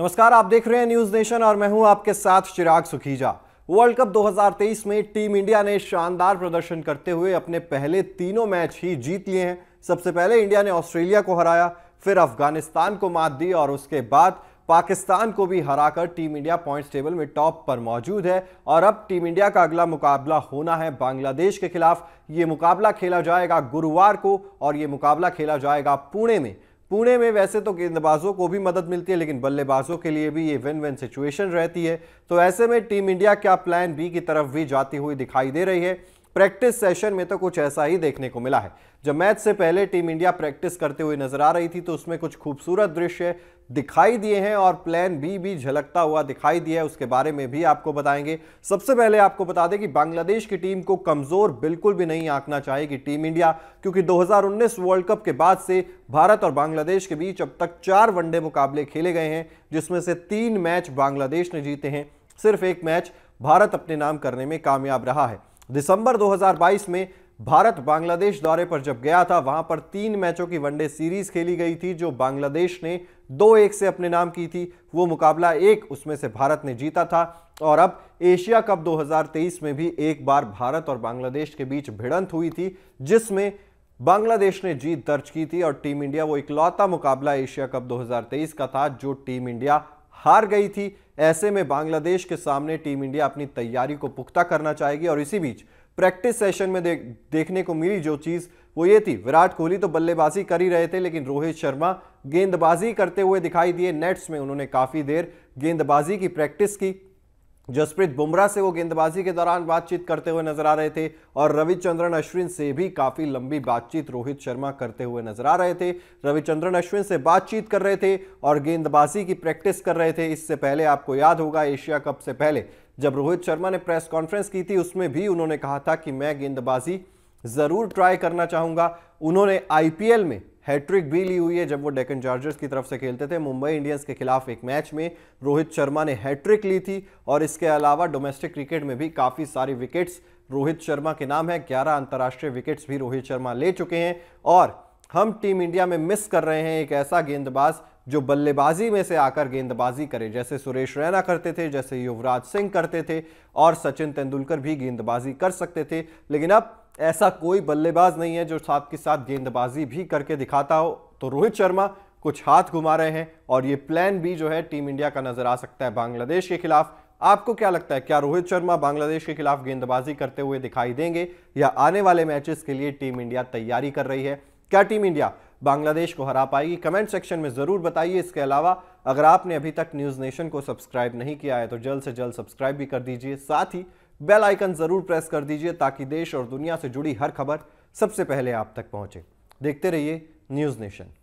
नमस्कार आप देख रहे हैं न्यूज नेशन और मैं हूं आपके साथ चिराग सुखीजा वर्ल्ड कप 2023 में टीम इंडिया ने शानदार प्रदर्शन करते हुए अपने पहले तीनों मैच ही जीत लिए हैं सबसे पहले इंडिया ने ऑस्ट्रेलिया को हराया फिर अफगानिस्तान को मात दी और उसके बाद पाकिस्तान को भी हराकर टीम इंडिया पॉइंट टेबल में टॉप पर मौजूद है और अब टीम इंडिया का अगला मुकाबला होना है बांग्लादेश के खिलाफ ये मुकाबला खेला जाएगा गुरुवार को और ये मुकाबला खेला जाएगा पुणे में पुणे में वैसे तो गेंदबाजों को भी मदद मिलती है लेकिन बल्लेबाजों के लिए भी ये विन विन सिचुएशन रहती है तो ऐसे में टीम इंडिया क्या प्लान बी की तरफ भी जाती हुई दिखाई दे रही है प्रैक्टिस सेशन में तो कुछ ऐसा ही देखने को मिला है जब मैच से पहले टीम इंडिया प्रैक्टिस करते हुए नजर आ रही थी तो उसमें कुछ खूबसूरत दृश्य दिखाई दिए हैं और प्लान बी भी झलकता हुआ दिखाई दिया है उसके बारे में भी आपको बताएंगे सबसे पहले आपको बता दें कि बांग्लादेश की टीम को कमजोर बिल्कुल भी नहीं आंकना चाहेगी टीम इंडिया क्योंकि 2019 वर्ल्ड कप के बाद से भारत और बांग्लादेश के बीच अब तक चार वनडे मुकाबले खेले गए हैं जिसमें से तीन मैच बांग्लादेश ने जीते हैं सिर्फ एक मैच भारत अपने नाम करने में कामयाब रहा है दिसंबर 2022 में भारत बांग्लादेश दौरे पर जब गया था वहां पर तीन मैचों की वनडे सीरीज खेली गई थी जो बांग्लादेश ने दो एक से अपने नाम की थी वो मुकाबला एक उसमें से भारत ने जीता था और अब एशिया कप 2023 में भी एक बार भारत और बांग्लादेश के बीच भिड़ंत हुई थी जिसमें बांग्लादेश ने जीत दर्ज की थी और टीम इंडिया वो इकलौता मुकाबला एशिया कप 2023 का था जो टीम इंडिया हार गई थी ऐसे में बांग्लादेश के सामने टीम इंडिया अपनी तैयारी को पुख्ता करना चाहेगी और इसी बीच प्रैक्टिस सेशन में दे, देखने को मिली जो चीज़ वो ये थी विराट कोहली तो बल्लेबाजी कर ही रहे थे लेकिन रोहित शर्मा गेंदबाजी करते हुए दिखाई दिए नेट्स में उन्होंने काफ़ी देर गेंदबाजी की प्रैक्टिस की जसप्रीत बुमराह से वो गेंदबाजी के दौरान बातचीत करते हुए नजर आ रहे थे और रविचंद्रन अश्विन से भी काफी लंबी बातचीत रोहित शर्मा करते हुए नजर आ रहे थे रविचंद्रन अश्विन से बातचीत कर रहे थे और गेंदबाजी की प्रैक्टिस कर रहे थे इससे पहले आपको याद होगा एशिया कप से पहले जब रोहित शर्मा ने प्रेस कॉन्फ्रेंस की थी उसमें भी उन्होंने कहा था कि मैं गेंदबाजी जरूर ट्राई करना चाहूंगा उन्होंने आईपीएल में हैट्रिक भी ली हुई है जब वो डेकन चार्जर्स की तरफ से खेलते थे मुंबई इंडियंस के खिलाफ एक मैच में रोहित शर्मा ने हैट्रिक ली थी और इसके अलावा डोमेस्टिक क्रिकेट में भी काफ़ी सारी विकेट्स रोहित शर्मा के नाम है ग्यारह अंतर्राष्ट्रीय विकेट्स भी रोहित शर्मा ले चुके हैं और हम टीम इंडिया में मिस कर रहे हैं एक ऐसा गेंदबाज जो बल्लेबाजी में से आकर गेंदबाजी करे जैसे सुरेश रैना करते थे जैसे युवराज सिंह करते थे और सचिन तेंदुलकर भी गेंदबाजी कर सकते थे लेकिन अब ऐसा कोई बल्लेबाज नहीं है जो साथ के साथ गेंदबाजी भी करके दिखाता हो तो रोहित शर्मा कुछ हाथ घुमा रहे हैं और ये प्लान भी जो है टीम इंडिया का नजर आ सकता है बांग्लादेश के खिलाफ आपको क्या लगता है क्या रोहित शर्मा बांग्लादेश के खिलाफ गेंदबाजी करते हुए दिखाई देंगे या आने वाले मैचेस के लिए टीम इंडिया तैयारी कर रही है क्या टीम इंडिया बांग्लादेश को हरा पाएगी कमेंट सेक्शन में ज़रूर बताइए इसके अलावा अगर आपने अभी तक न्यूज़ नेशन को सब्सक्राइब नहीं किया है तो जल्द से जल्द सब्सक्राइब भी कर दीजिए साथ ही बेल आइकन जरूर प्रेस कर दीजिए ताकि देश और दुनिया से जुड़ी हर खबर सबसे पहले आप तक पहुंचे देखते रहिए न्यूज़ नेशन